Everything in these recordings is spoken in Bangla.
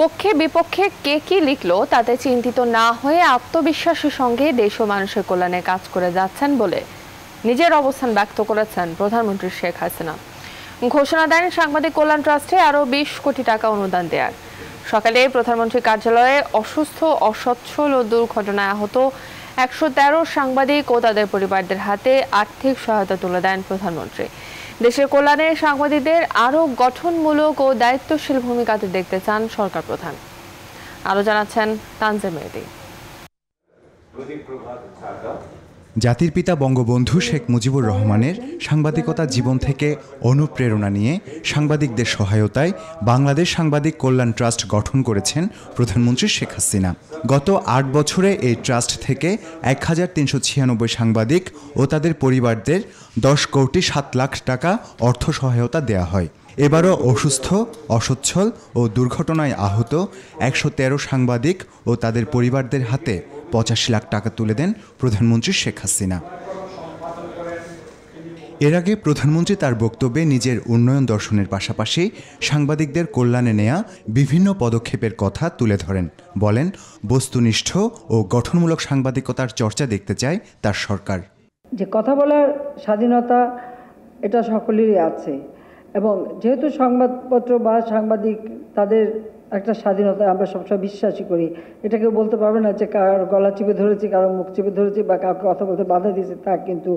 পক্ষে বিপক্ষে কে কি লিখলো তাতে চিন্তিত না হয়ে আত্মবিশ্বাসের সঙ্গে দেশ ও মানুষের কল্যাণে কাজ করে যাচ্ছেন বলে নিজের অবস্থান ব্যক্ত করেছেন প্রধানমন্ত্রী শেখ হাসিনা ঘোষণা দেন সাংবাদিক কল্যাণ ট্রাস্টে আরও বিশ কোটি টাকা অনুদান দেওয়ার সকালে প্রধানমন্ত্রীর কার্যালয়ে অসুস্থ অসচ্ছল ও দুর্ঘটনায় আহত একশো সাংবাদিক ও তাদের পরিবারদের হাতে আর্থিক সহায়তা তুলে দেন প্রধানমন্ত্রী দেশের কল্যাণে সাংবাদিকদের আরও গঠনমূলক ও দায়িত্বশীল ভূমিকাতে দেখতে চান সরকার প্রধান আরও জানাচ্ছেন তানজিম মেহদি জাতির পিতা বঙ্গবন্ধু শেখ মুজিবুর রহমানের সাংবাদিকতা জীবন থেকে অনুপ্রেরণা নিয়ে সাংবাদিকদের সহায়তায় বাংলাদেশ সাংবাদিক কল্যাণ ট্রাস্ট গঠন করেছেন প্রধানমন্ত্রী শেখ হাসিনা গত আট বছরে এই ট্রাস্ট থেকে এক হাজার তিনশো ছিয়ানব্বই সাংবাদিক ও তাদের পরিবারদের দশ কোটি সাত লাখ টাকা অর্থ সহায়তা দেয়া হয় এবারও অসুস্থ অসচ্ছল ও দুর্ঘটনায় আহত একশো সাংবাদিক ও তাদের পরিবারদের হাতে পঁচাশি লাখ টাকা তুলে দেন প্রধানমন্ত্রী শেখ হাসিনা এর আগে প্রধানমন্ত্রী তার বক্তব্যে নিজের উন্নয়ন দর্শনের পাশাপাশি সাংবাদিকদের কল্যাণে নেয়া বিভিন্ন পদক্ষেপের কথা তুলে ধরেন বলেন বস্তুনিষ্ঠ ও গঠনমূলক সাংবাদিকতার চর্চা দেখতে চায় তার সরকার যে কথা বলার স্বাধীনতা এটা সকলেরই আছে এবং যেহেতু সংবাদপত্র বা সাংবাদিক তাদের একটা স্বাধীনতা আমরা সবসময় বিশ্বাসী করি এটা কেউ বলতে পারবে না যে কারোর গলা চেপে ধরেছি কারো মুখ চেপে ধরেছি বা কাউকে কথা বলতে বাধা দিয়েছে তা কিন্তু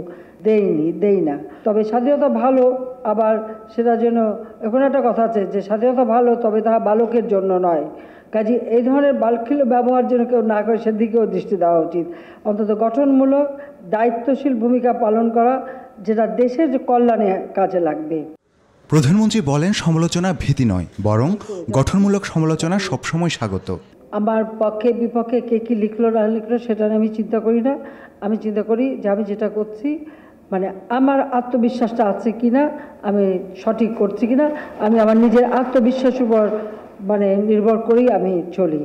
দেইনি দেই না তবে স্বাধীনতা ভালো আবার সেটা যেন এখন একটা কথা আছে যে স্বাধীনতা ভালো তবে তাহা বালকের জন্য নয় কাজে এই ধরনের বালখিল ব্যবহার যেন কেউ না করে সেদিকেও দৃষ্টি দেওয়া উচিত অন্তত গঠনমূলক দায়িত্বশীল ভূমিকা পালন করা যেটা দেশের কল্যাণে কাজে লাগবে প্রধানমন্ত্রী বলেন সমালোচনা ভীতি নয় বরং গঠনমূলক সমালোচনা সবসময় স্বাগত আমার পক্ষে বিপক্ষে কে কী লিখলো না লিখলো সেটা আমি চিন্তা করি না আমি চিন্তা করি যে আমি যেটা করছি মানে আমার আত্মবিশ্বাসটা আছে কি না আমি সঠিক করছি কি না আমি আমার নিজের আত্মবিশ্বাসের উপর মানে নির্ভর করেই আমি চলি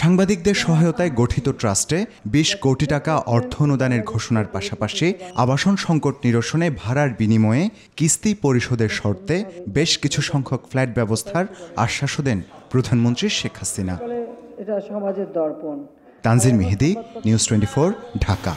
সাংবাদিকদের সহায়তায় গঠিত ট্রাস্টে বিশ কোটি টাকা অর্থ অনুদানের ঘোষণার পাশাপাশি আবাসন সংকট নিরসনে ভাড়ার বিনিময়ে কিস্তি পরিশোধের শর্তে বেশ কিছু সংখ্যক ফ্ল্যাট ব্যবস্থার আশ্বাসও দেন প্রধানমন্ত্রী শেখ হাসিনা এটা সমাজের তানজির মেহেদি নিউজ টোয়েন্টি ঢাকা